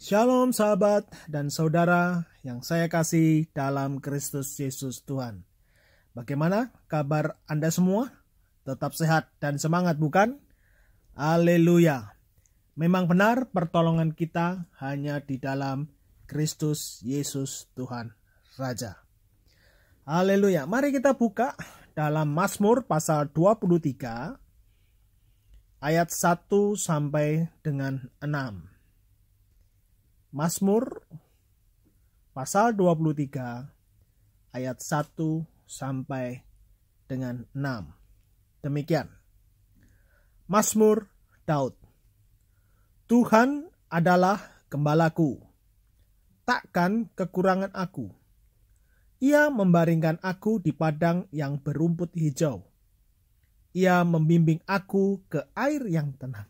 Shalom sahabat dan saudara yang saya kasih dalam Kristus Yesus Tuhan. Bagaimana kabar Anda semua? Tetap sehat dan semangat bukan? Haleluya. Memang benar pertolongan kita hanya di dalam Kristus Yesus Tuhan Raja. Haleluya. Mari kita buka dalam Mazmur pasal 23 ayat 1 sampai dengan 6. Mazmur pasal 23 ayat 1 sampai dengan 6. Demikian. Mazmur Daud. Tuhan adalah gembalaku. Takkan kekurangan aku. Ia membaringkan aku di padang yang berumput hijau. Ia membimbing aku ke air yang tenang.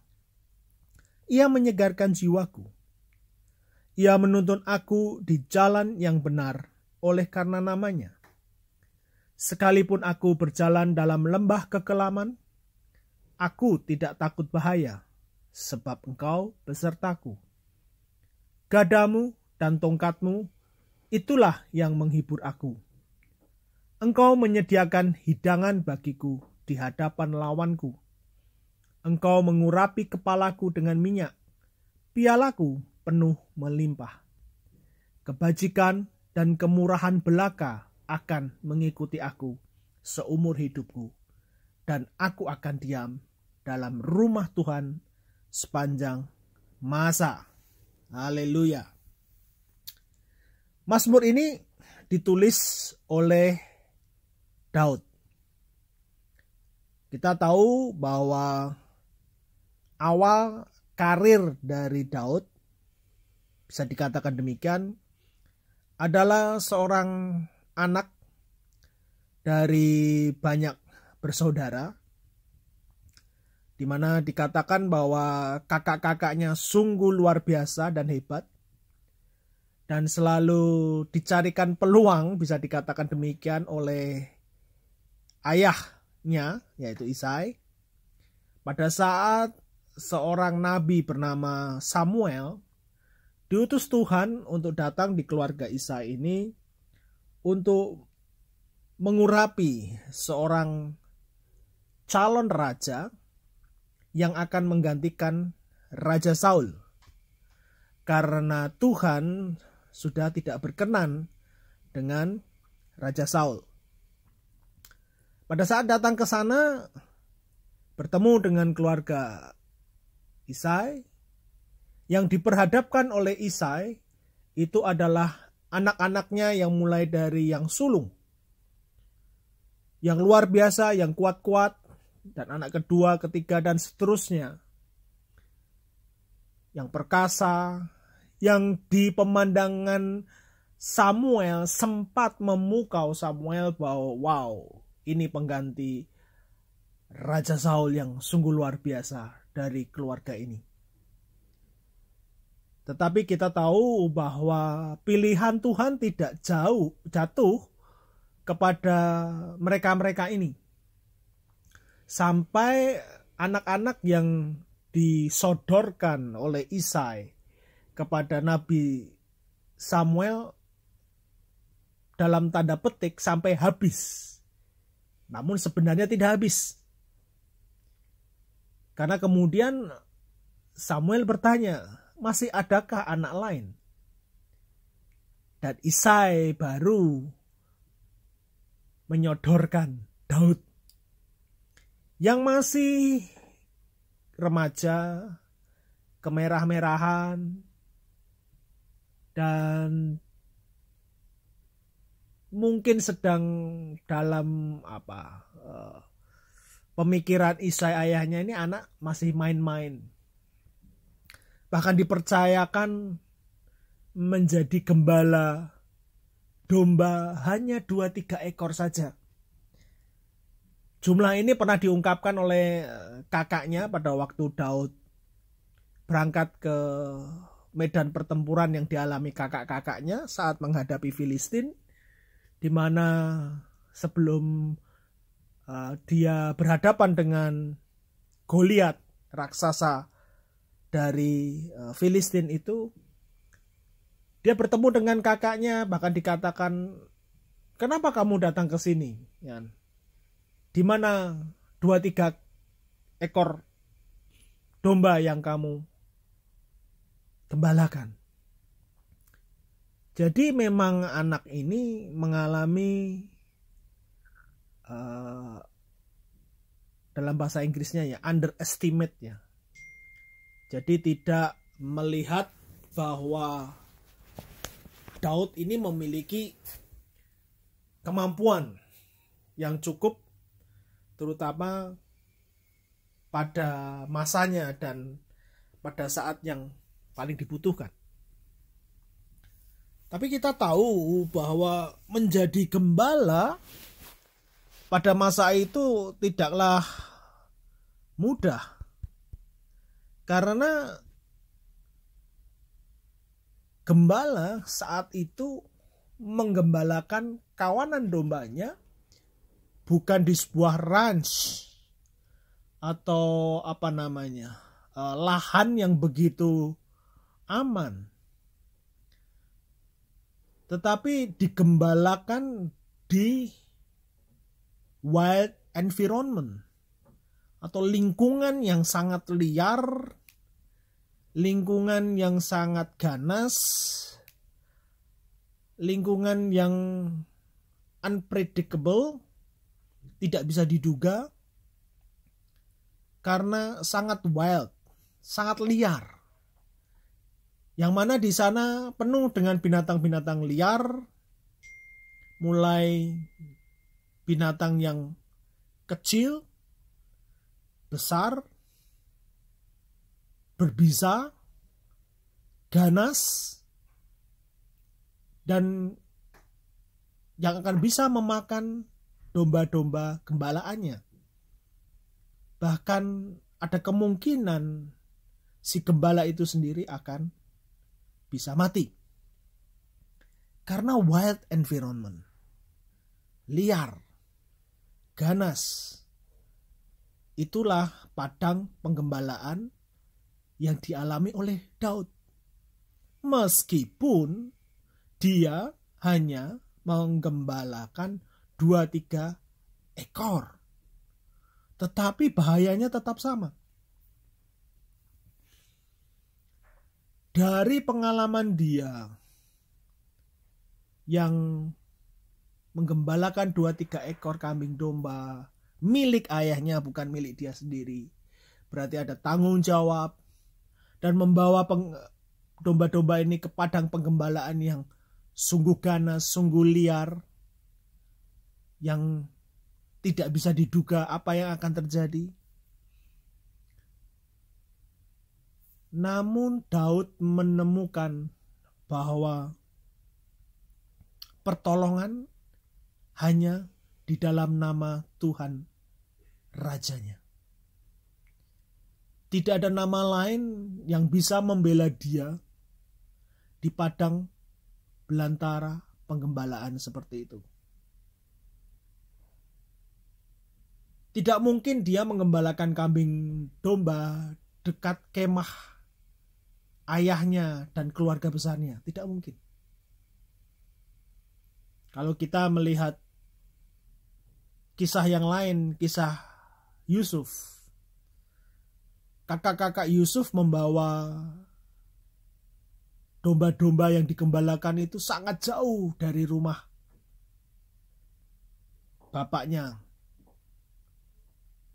Ia menyegarkan jiwaku ia menuntun aku di jalan yang benar oleh karena namanya. Sekalipun aku berjalan dalam lembah kekelaman, aku tidak takut bahaya, sebab engkau besertaku. Gadamu dan tongkatmu, itulah yang menghibur aku. Engkau menyediakan hidangan bagiku di hadapan lawanku. Engkau mengurapi kepalaku dengan minyak. Pialaku penuh melimpah. Kebajikan dan kemurahan belaka akan mengikuti aku seumur hidupku, dan aku akan diam dalam rumah Tuhan sepanjang masa. Haleluya. Masmur ini ditulis oleh Daud. Kita tahu bahwa awal karir dari Daud bisa dikatakan demikian, adalah seorang anak dari banyak bersaudara, di mana dikatakan bahwa kakak-kakaknya sungguh luar biasa dan hebat, dan selalu dicarikan peluang, bisa dikatakan demikian, oleh ayahnya, yaitu Isai, pada saat seorang nabi bernama Samuel diutus Tuhan untuk datang di keluarga Isa ini untuk mengurapi seorang calon raja yang akan menggantikan Raja Saul. Karena Tuhan sudah tidak berkenan dengan Raja Saul. Pada saat datang ke sana bertemu dengan keluarga Isai, yang diperhadapkan oleh Isai itu adalah anak-anaknya yang mulai dari yang sulung, yang luar biasa, yang kuat-kuat, dan anak kedua, ketiga, dan seterusnya. Yang perkasa, yang di pemandangan Samuel sempat memukau Samuel bahwa wow, ini pengganti Raja Saul yang sungguh luar biasa dari keluarga ini. Tetapi kita tahu bahwa pilihan Tuhan tidak jauh jatuh kepada mereka-mereka ini. Sampai anak-anak yang disodorkan oleh Isai kepada Nabi Samuel dalam tanda petik sampai habis. Namun sebenarnya tidak habis. Karena kemudian Samuel bertanya, masih adakah anak lain? Dan Isai baru menyodorkan Daud yang masih remaja, kemerah-merahan, dan mungkin sedang dalam apa eh, pemikiran Isai ayahnya ini anak masih main-main bahkan dipercayakan menjadi gembala domba hanya dua tiga ekor saja. Jumlah ini pernah diungkapkan oleh eh, kakaknya pada waktu Daud berangkat ke medan pertempuran yang dialami kakak-kakaknya saat menghadapi Filistin di mana sebelum eh, dia berhadapan dengan Goliat raksasa dari e, Filistin itu dia bertemu dengan kakaknya bahkan dikatakan kenapa kamu datang ke sini ya di mana dua tiga ekor domba yang kamu gembalakan jadi memang anak ini mengalami uh, dalam bahasa Inggrisnya ya underestimate ya jadi tidak melihat bahwa Daud ini memiliki kemampuan yang cukup terutama pada masanya dan pada saat yang paling dibutuhkan. Tapi kita tahu bahwa menjadi gembala pada masa itu tidaklah mudah. Karena gembala saat itu menggembalakan kawanan dombanya bukan di sebuah ranch atau apa namanya eh, lahan yang begitu aman tetapi digembalakan di wild environment atau lingkungan yang sangat liar lingkungan yang sangat ganas, lingkungan yang unpredictable, tidak bisa diduga, karena sangat wild, sangat liar. Yang mana di sana penuh dengan binatang-binatang liar, mulai binatang yang kecil, besar, berbisa, ganas, dan yang akan bisa memakan domba-domba gembalaannya. Bahkan ada kemungkinan si gembala itu sendiri akan bisa mati. Karena wild environment, liar, ganas, itulah padang penggembalaan yang dialami oleh Daud. Meskipun dia hanya menggembalakan dua tiga ekor. Tetapi bahayanya tetap sama. Dari pengalaman dia yang menggembalakan dua tiga ekor kambing domba milik ayahnya bukan milik dia sendiri. Berarti ada tanggung jawab, dan membawa domba-domba ini ke padang penggembalaan yang sungguh ganas, sungguh liar, yang tidak bisa diduga apa yang akan terjadi. Namun Daud menemukan bahwa pertolongan hanya di dalam nama Tuhan Rajanya. Tidak ada nama lain yang bisa membela dia di padang belantara penggembalaan seperti itu. Tidak mungkin dia menggembalakan kambing domba dekat kemah ayahnya dan keluarga besarnya. Tidak mungkin. Kalau kita melihat kisah yang lain, kisah Yusuf kakak-kakak Yusuf membawa domba-domba yang dikembalakan itu sangat jauh dari rumah bapaknya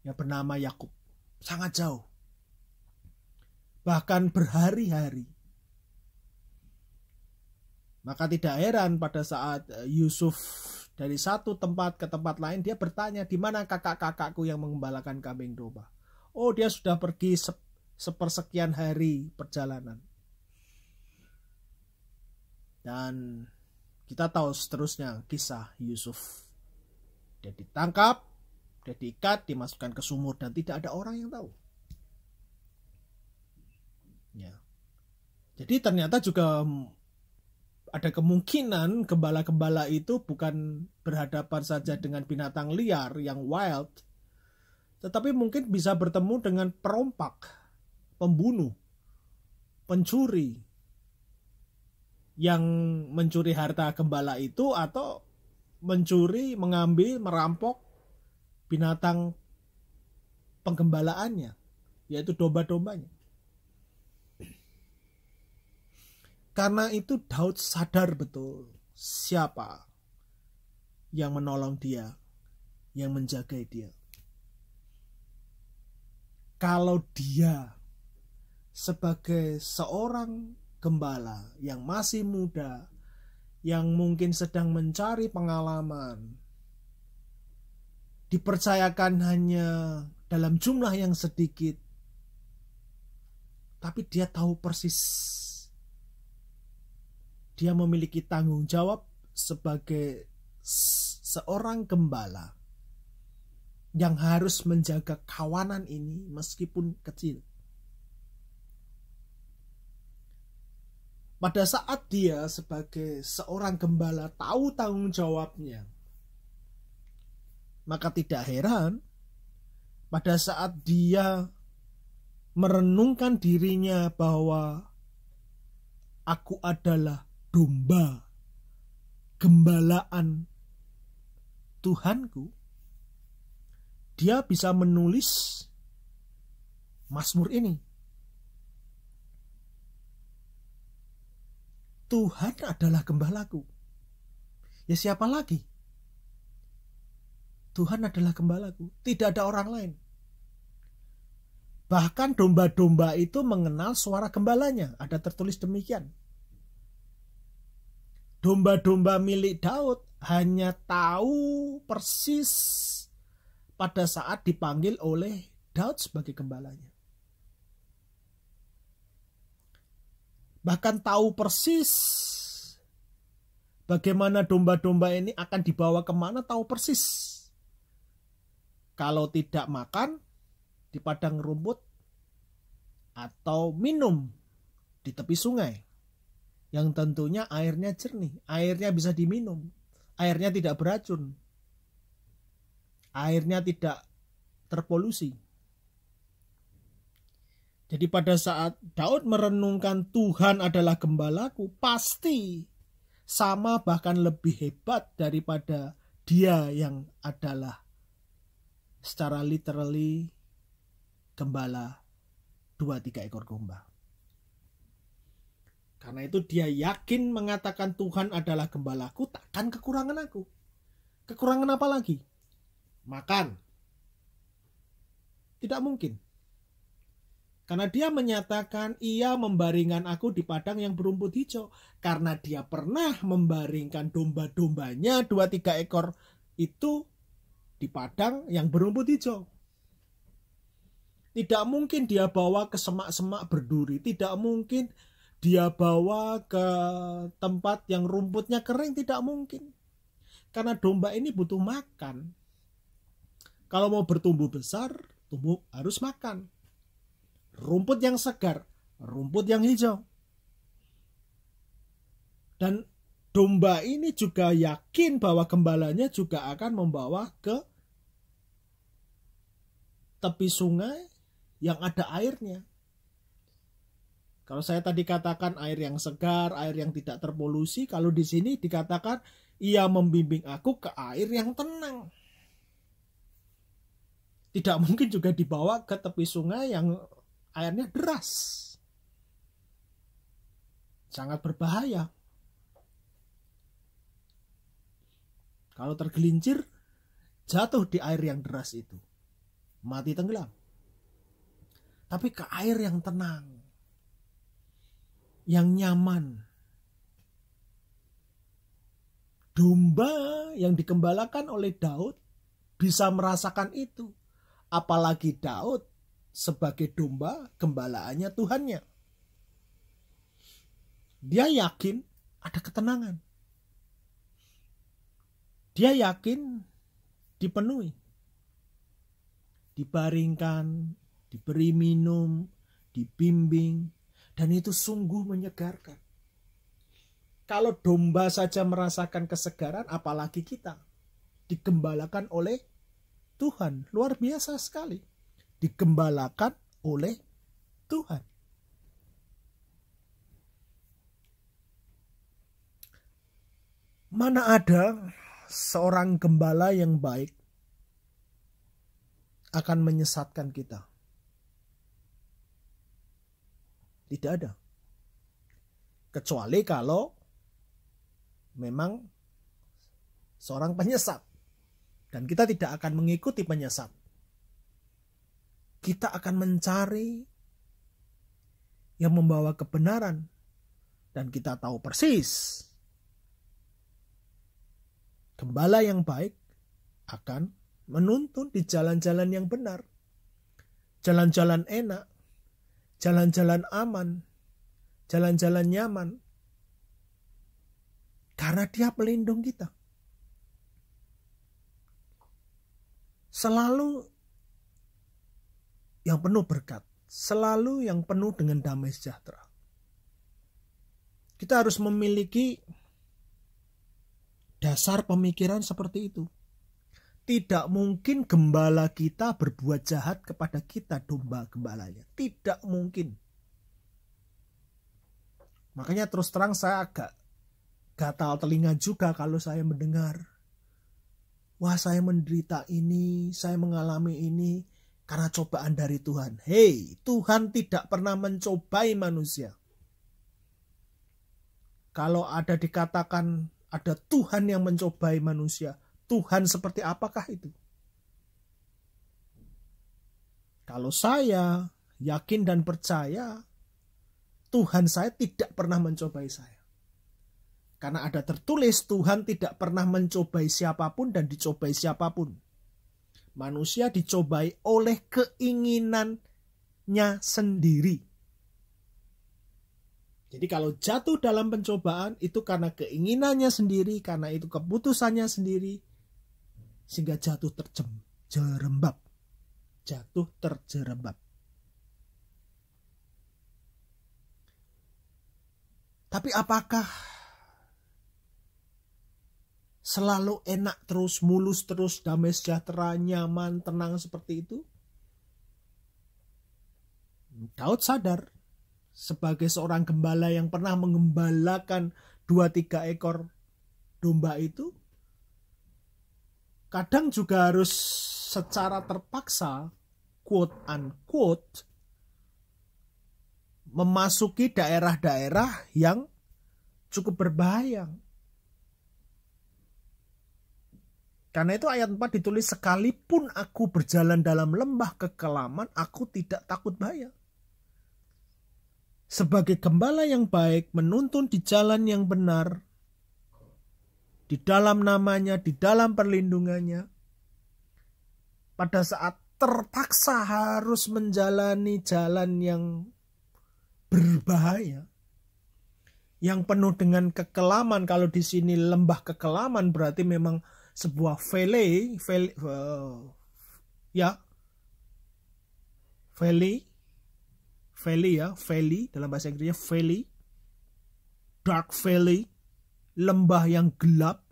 yang bernama Yakub. Sangat jauh. Bahkan berhari-hari. Maka tidak heran pada saat eh, Yusuf dari satu tempat ke tempat lain dia bertanya di mana kakak-kakakku yang mengembalakan kambing domba oh dia sudah pergi se sepersekian hari perjalanan. Dan kita tahu seterusnya kisah Yusuf. Dia ditangkap, dia diikat, dimasukkan ke sumur dan tidak ada orang yang tahu. Ya. Jadi ternyata juga ada kemungkinan gembala-gembala itu bukan berhadapan saja dengan binatang liar yang wild, tetapi mungkin bisa bertemu dengan perompak, pembunuh, pencuri yang mencuri harta gembala itu atau mencuri, mengambil, merampok binatang penggembalaannya, yaitu domba-dombanya. Karena itu Daud sadar betul siapa yang menolong dia, yang menjaga dia kalau dia sebagai seorang gembala yang masih muda, yang mungkin sedang mencari pengalaman, dipercayakan hanya dalam jumlah yang sedikit, tapi dia tahu persis. Dia memiliki tanggung jawab sebagai seorang gembala yang harus menjaga kawanan ini meskipun kecil. Pada saat dia sebagai seorang gembala tahu tanggung jawabnya, maka tidak heran pada saat dia merenungkan dirinya bahwa aku adalah domba gembalaan Tuhanku dia bisa menulis Mazmur ini. Tuhan adalah gembalaku. Ya siapa lagi? Tuhan adalah gembalaku, tidak ada orang lain. Bahkan domba-domba itu mengenal suara gembalanya, ada tertulis demikian. Domba-domba milik Daud hanya tahu persis pada saat dipanggil oleh Daud sebagai gembalanya. Bahkan tahu persis bagaimana domba-domba ini akan dibawa kemana tahu persis. Kalau tidak makan di padang rumput atau minum di tepi sungai yang tentunya airnya jernih, airnya bisa diminum, airnya tidak beracun, airnya tidak terpolusi. Jadi pada saat Daud merenungkan Tuhan adalah gembalaku, pasti sama bahkan lebih hebat daripada dia yang adalah secara literally gembala dua tiga ekor domba. Karena itu dia yakin mengatakan Tuhan adalah gembalaku, takkan kekurangan aku. Kekurangan apa lagi? makan. Tidak mungkin. Karena dia menyatakan ia membaringkan aku di padang yang berumput hijau. Karena dia pernah membaringkan domba-dombanya dua tiga ekor itu di padang yang berumput hijau. Tidak mungkin dia bawa ke semak-semak berduri. Tidak mungkin dia bawa ke tempat yang rumputnya kering. Tidak mungkin. Karena domba ini butuh makan kalau mau bertumbuh besar, tumbuh harus makan. Rumput yang segar, rumput yang hijau. Dan domba ini juga yakin bahwa gembalanya juga akan membawa ke tepi sungai yang ada airnya. Kalau saya tadi katakan air yang segar, air yang tidak terpolusi, kalau di sini dikatakan ia membimbing aku ke air yang tenang tidak mungkin juga dibawa ke tepi sungai yang airnya deras. Sangat berbahaya. Kalau tergelincir, jatuh di air yang deras itu. Mati tenggelam. Tapi ke air yang tenang. Yang nyaman. Domba yang dikembalakan oleh Daud bisa merasakan itu apalagi Daud sebagai domba gembalaannya Tuhannya. Dia yakin ada ketenangan. Dia yakin dipenuhi. Dibaringkan, diberi minum, dibimbing, dan itu sungguh menyegarkan. Kalau domba saja merasakan kesegaran, apalagi kita digembalakan oleh Tuhan. Luar biasa sekali. Digembalakan oleh Tuhan. Mana ada seorang gembala yang baik akan menyesatkan kita? Tidak ada. Kecuali kalau memang seorang penyesat dan kita tidak akan mengikuti penyesat. Kita akan mencari yang membawa kebenaran. Dan kita tahu persis. Gembala yang baik akan menuntun di jalan-jalan yang benar. Jalan-jalan enak. Jalan-jalan aman. Jalan-jalan nyaman. Karena dia pelindung kita. selalu yang penuh berkat, selalu yang penuh dengan damai sejahtera. Kita harus memiliki dasar pemikiran seperti itu. Tidak mungkin gembala kita berbuat jahat kepada kita domba gembalanya. Tidak mungkin. Makanya terus terang saya agak gatal telinga juga kalau saya mendengar wah saya menderita ini, saya mengalami ini karena cobaan dari Tuhan. Hei, Tuhan tidak pernah mencobai manusia. Kalau ada dikatakan ada Tuhan yang mencobai manusia, Tuhan seperti apakah itu? Kalau saya yakin dan percaya, Tuhan saya tidak pernah mencobai saya. Karena ada tertulis Tuhan tidak pernah mencobai siapapun dan dicobai siapapun. Manusia dicobai oleh keinginannya sendiri. Jadi kalau jatuh dalam pencobaan itu karena keinginannya sendiri, karena itu keputusannya sendiri, sehingga jatuh terjerembab. Jatuh terjerembab. Tapi apakah selalu enak terus, mulus terus, damai sejahtera, nyaman, tenang seperti itu? Daud sadar sebagai seorang gembala yang pernah mengembalakan dua tiga ekor domba itu kadang juga harus secara terpaksa quote unquote memasuki daerah-daerah yang cukup berbahaya Karena itu ayat 4 ditulis sekalipun aku berjalan dalam lembah kekelaman aku tidak takut bahaya. Sebagai gembala yang baik menuntun di jalan yang benar di dalam namanya, di dalam perlindungannya. Pada saat terpaksa harus menjalani jalan yang berbahaya, yang penuh dengan kekelaman. Kalau di sini lembah kekelaman berarti memang sebuah valley, valley uh, eh, ya valley valley ya valley dalam bahasa Inggrisnya valley dark valley lembah yang gelap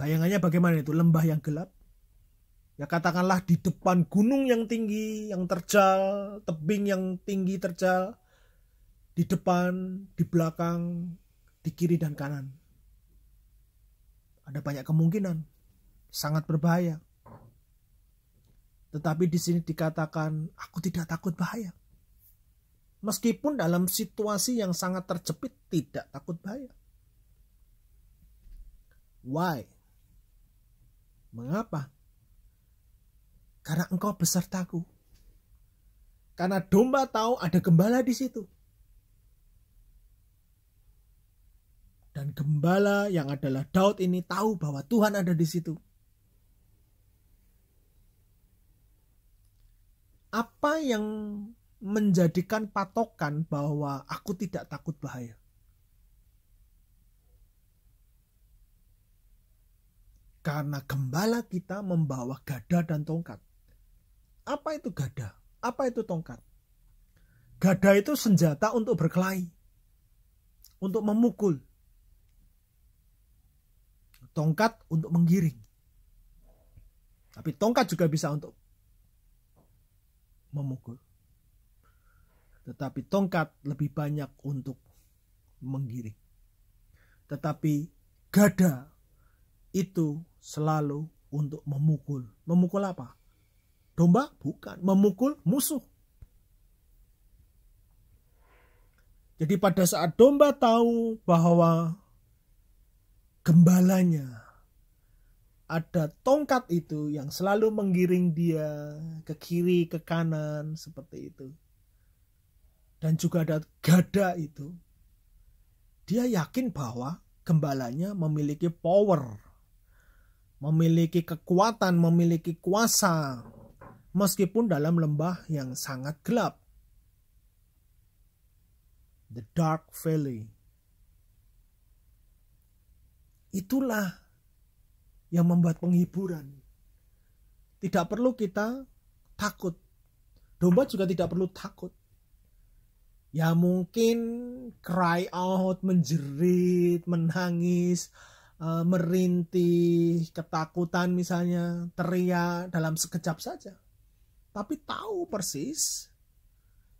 bayangannya bagaimana itu lembah yang gelap ya katakanlah di depan gunung yang tinggi yang terjal tebing yang tinggi terjal di depan di belakang di kiri dan kanan ada banyak kemungkinan sangat berbahaya. Tetapi di sini dikatakan aku tidak takut bahaya. Meskipun dalam situasi yang sangat terjepit tidak takut bahaya. Why? Mengapa? Karena engkau besertaku. Karena domba tahu ada gembala di situ. Dan gembala yang adalah Daud ini tahu bahwa Tuhan ada di situ. Apa yang menjadikan patokan bahwa aku tidak takut bahaya? Karena gembala kita membawa gada dan tongkat. Apa itu gada? Apa itu tongkat? Gada itu senjata untuk berkelahi, untuk memukul, Tongkat untuk menggiring. Tapi tongkat juga bisa untuk memukul. Tetapi tongkat lebih banyak untuk menggiring. Tetapi gada itu selalu untuk memukul. Memukul apa? Domba? Bukan. Memukul musuh. Jadi pada saat domba tahu bahwa gembalanya. Ada tongkat itu yang selalu menggiring dia ke kiri, ke kanan, seperti itu. Dan juga ada gada itu. Dia yakin bahwa gembalanya memiliki power, memiliki kekuatan, memiliki kuasa, meskipun dalam lembah yang sangat gelap. The Dark Valley. Itulah yang membuat penghiburan. Tidak perlu kita takut. Domba juga tidak perlu takut. Ya mungkin cry out, menjerit, menangis, eh, merintih, ketakutan misalnya, teriak dalam sekejap saja. Tapi tahu persis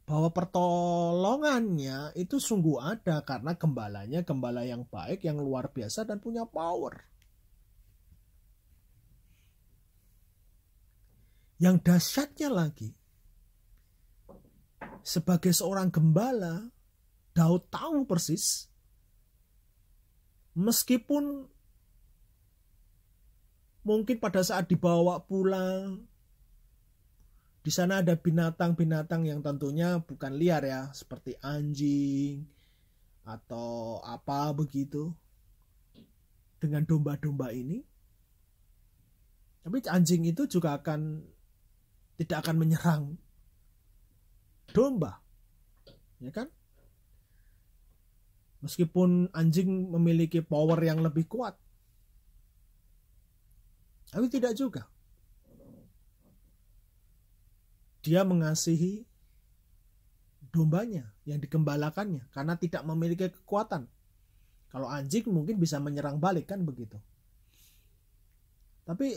bahwa pertolongannya itu sungguh ada karena gembalanya gembala yang baik yang luar biasa dan punya power. Yang dahsyatnya lagi, sebagai seorang gembala, Daud tahu persis, meskipun mungkin pada saat dibawa pulang di sana ada binatang-binatang yang tentunya bukan liar ya, seperti anjing atau apa begitu. Dengan domba-domba ini. Tapi anjing itu juga akan tidak akan menyerang domba. Ya kan? Meskipun anjing memiliki power yang lebih kuat. Tapi tidak juga. Dia mengasihi dombanya yang dikembalakannya karena tidak memiliki kekuatan. Kalau anjing mungkin bisa menyerang balik kan begitu. Tapi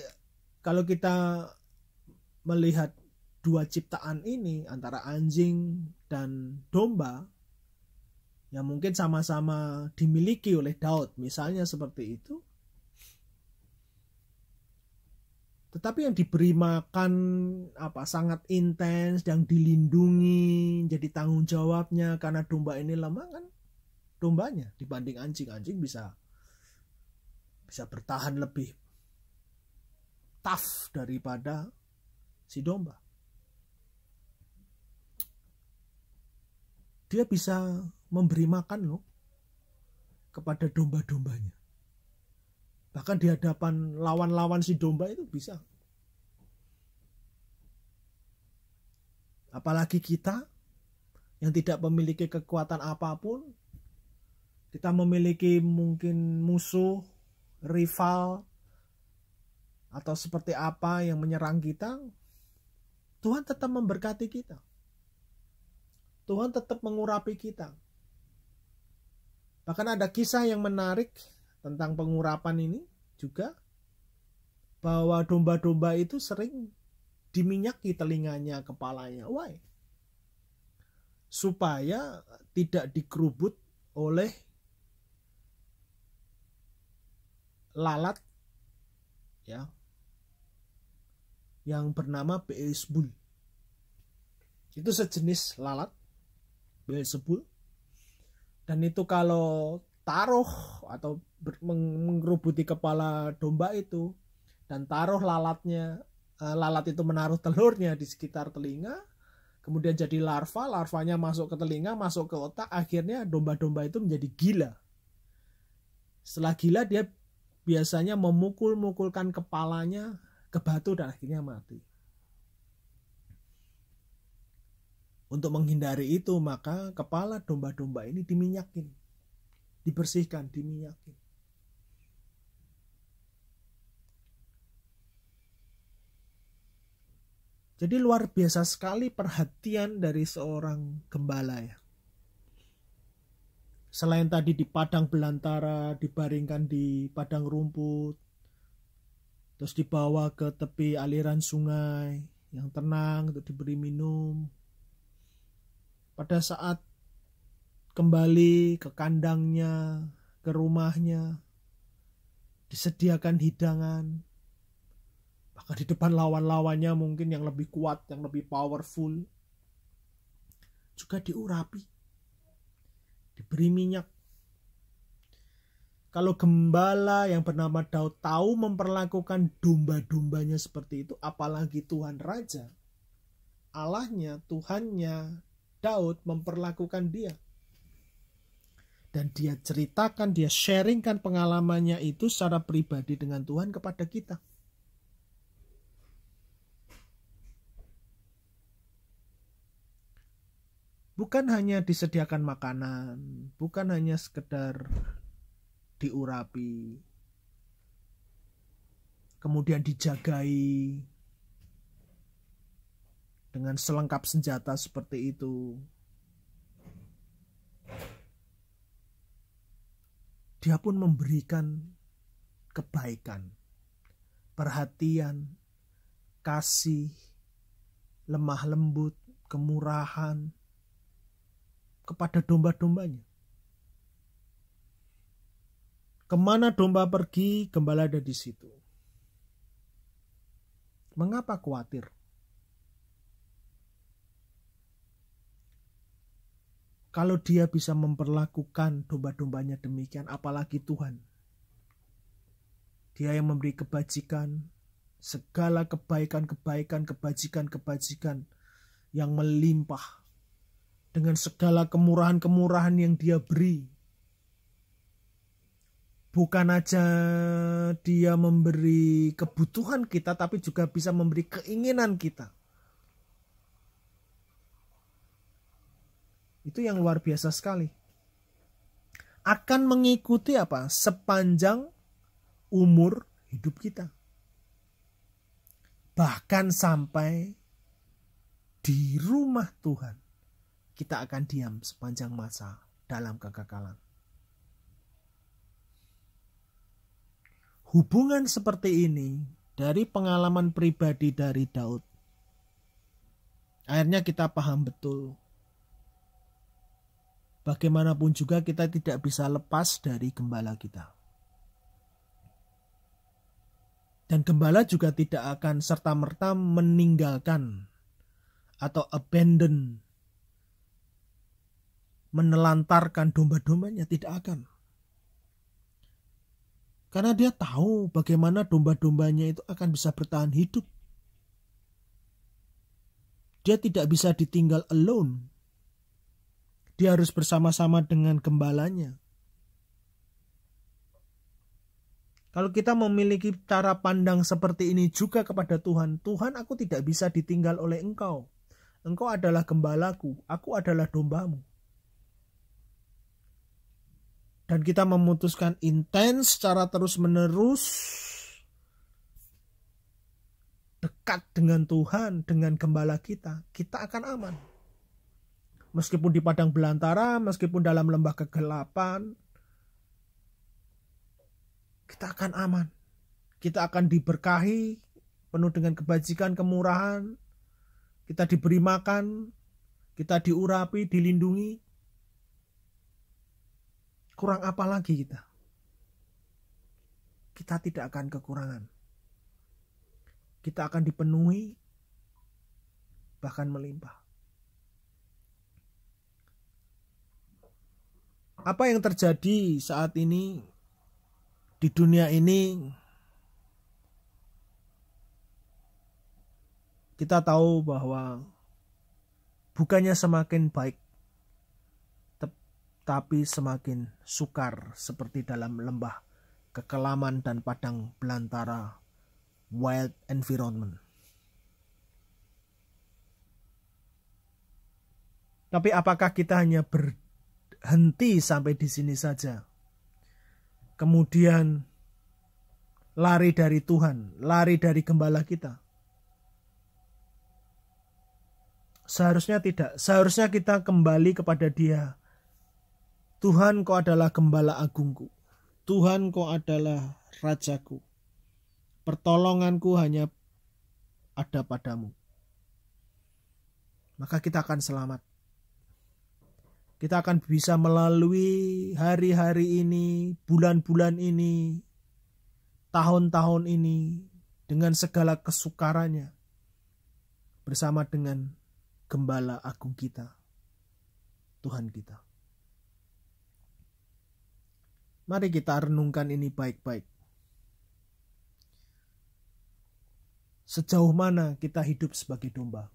kalau kita melihat dua ciptaan ini antara anjing dan domba yang mungkin sama-sama dimiliki oleh Daud misalnya seperti itu tetapi yang diberi makan apa sangat intens yang dilindungi jadi tanggung jawabnya karena domba ini lemah kan dombanya dibanding anjing anjing bisa bisa bertahan lebih tough daripada si domba dia bisa memberi makan loh kepada domba-dombanya bahkan di hadapan lawan-lawan si domba itu bisa apalagi kita yang tidak memiliki kekuatan apapun kita memiliki mungkin musuh rival atau seperti apa yang menyerang kita Tuhan tetap memberkati kita Tuhan tetap mengurapi kita bahkan ada kisah yang menarik tentang pengurapan ini juga bahwa domba-domba itu sering diminyaki telinganya, kepalanya. Why? Supaya tidak dikerubut oleh lalat ya yang bernama Beelzebul. Itu sejenis lalat Beelzebul. Dan itu kalau taruh atau mengerubuti kepala domba itu dan taruh lalatnya eh, lalat itu menaruh telurnya di sekitar telinga kemudian jadi larva larvanya masuk ke telinga masuk ke otak akhirnya domba-domba itu menjadi gila setelah gila dia biasanya memukul-mukulkan kepalanya ke batu dan akhirnya mati untuk menghindari itu maka kepala domba-domba ini diminyakin dibersihkan, diminyakin. Jadi luar biasa sekali perhatian dari seorang gembala ya. Selain tadi di padang belantara, dibaringkan di padang rumput, terus dibawa ke tepi aliran sungai yang tenang untuk diberi minum. Pada saat kembali ke kandangnya, ke rumahnya, disediakan hidangan, bahkan di depan lawan-lawannya mungkin yang lebih kuat, yang lebih powerful, juga diurapi, diberi minyak. Kalau gembala yang bernama Daud tahu memperlakukan domba-dombanya seperti itu, apalagi Tuhan Raja, Allahnya, Tuhannya, Daud memperlakukan dia dan dia ceritakan, dia sharingkan pengalamannya itu secara pribadi dengan Tuhan kepada kita. Bukan hanya disediakan makanan, bukan hanya sekedar diurapi, kemudian dijagai dengan selengkap senjata seperti itu. dia pun memberikan kebaikan, perhatian, kasih, lemah lembut, kemurahan kepada domba-dombanya. Kemana domba pergi, gembala ada di situ. Mengapa khawatir? Kalau dia bisa memperlakukan domba-dombanya demikian, apalagi Tuhan. Dia yang memberi kebajikan, segala kebaikan-kebaikan, kebajikan-kebajikan yang melimpah dengan segala kemurahan-kemurahan yang dia beri. Bukan aja dia memberi kebutuhan kita, tapi juga bisa memberi keinginan kita. Itu yang luar biasa sekali. Akan mengikuti apa? Sepanjang umur hidup kita. Bahkan sampai di rumah Tuhan. Kita akan diam sepanjang masa dalam kekekalan. Hubungan seperti ini dari pengalaman pribadi dari Daud. Akhirnya kita paham betul bagaimanapun juga kita tidak bisa lepas dari gembala kita. Dan gembala juga tidak akan serta-merta meninggalkan atau abandon menelantarkan domba-dombanya tidak akan. Karena dia tahu bagaimana domba-dombanya itu akan bisa bertahan hidup. Dia tidak bisa ditinggal alone. Dia harus bersama-sama dengan gembalanya. Kalau kita memiliki cara pandang seperti ini juga kepada Tuhan, Tuhan aku tidak bisa ditinggal oleh engkau. Engkau adalah gembalaku, aku adalah dombamu. Dan kita memutuskan intens secara terus-menerus dekat dengan Tuhan, dengan gembala kita, kita akan aman meskipun di padang belantara, meskipun dalam lembah kegelapan, kita akan aman. Kita akan diberkahi penuh dengan kebajikan, kemurahan. Kita diberi makan, kita diurapi, dilindungi. Kurang apa lagi kita? Kita tidak akan kekurangan. Kita akan dipenuhi, bahkan melimpah. Apa yang terjadi saat ini di dunia ini? Kita tahu bahwa bukannya semakin baik, tapi semakin sukar seperti dalam lembah kekelaman dan padang belantara wild environment. Tapi apakah kita hanya ber, henti sampai di sini saja. Kemudian lari dari Tuhan, lari dari gembala kita. Seharusnya tidak, seharusnya kita kembali kepada Dia. Tuhan, kau adalah gembala agungku. Tuhan, kau adalah rajaku. Pertolonganku hanya ada padamu. Maka kita akan selamat kita akan bisa melalui hari-hari ini, bulan-bulan ini, tahun-tahun ini dengan segala kesukarannya bersama dengan gembala agung kita, Tuhan kita. Mari kita renungkan ini baik-baik. Sejauh mana kita hidup sebagai domba?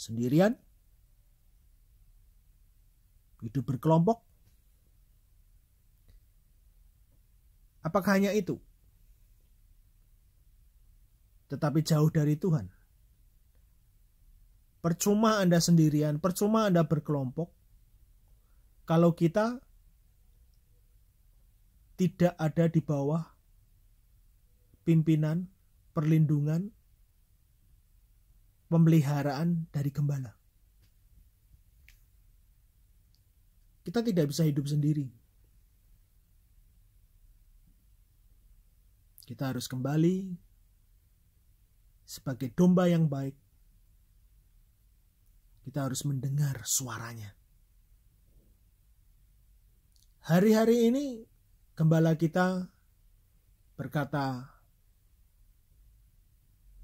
Sendirian? Hidup berkelompok? Apakah hanya itu? Tetapi jauh dari Tuhan. Percuma Anda sendirian, percuma Anda berkelompok. Kalau kita tidak ada di bawah pimpinan, perlindungan, pemeliharaan dari gembala. Kita tidak bisa hidup sendiri. Kita harus kembali sebagai domba yang baik. Kita harus mendengar suaranya. Hari-hari ini gembala kita berkata,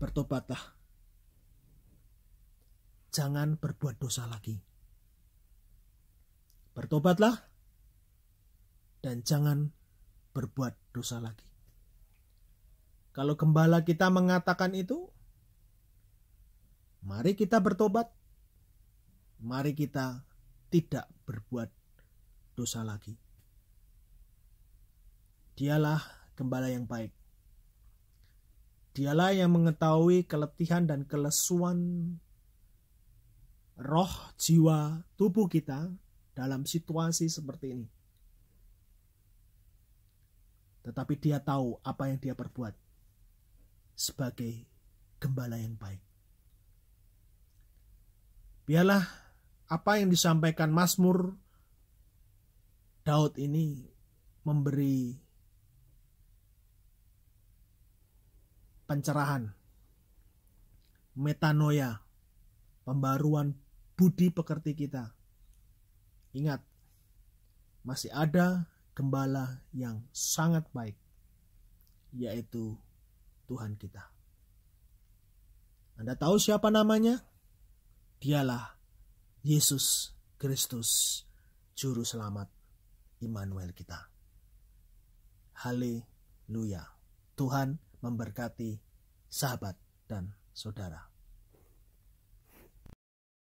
"Bertobatlah, jangan berbuat dosa lagi. Bertobatlah dan jangan berbuat dosa lagi. Kalau gembala kita mengatakan itu, mari kita bertobat. Mari kita tidak berbuat dosa lagi. Dialah gembala yang baik. Dialah yang mengetahui keletihan dan kelesuan roh, jiwa, tubuh kita dalam situasi seperti ini. Tetapi dia tahu apa yang dia perbuat sebagai gembala yang baik. Biarlah apa yang disampaikan Mazmur Daud ini memberi pencerahan, metanoia, pembaruan budi pekerti kita. Ingat, masih ada gembala yang sangat baik, yaitu Tuhan kita. Anda tahu siapa namanya? Dialah Yesus Kristus, Juru Selamat Immanuel kita. Haleluya. Tuhan memberkati sahabat dan saudara.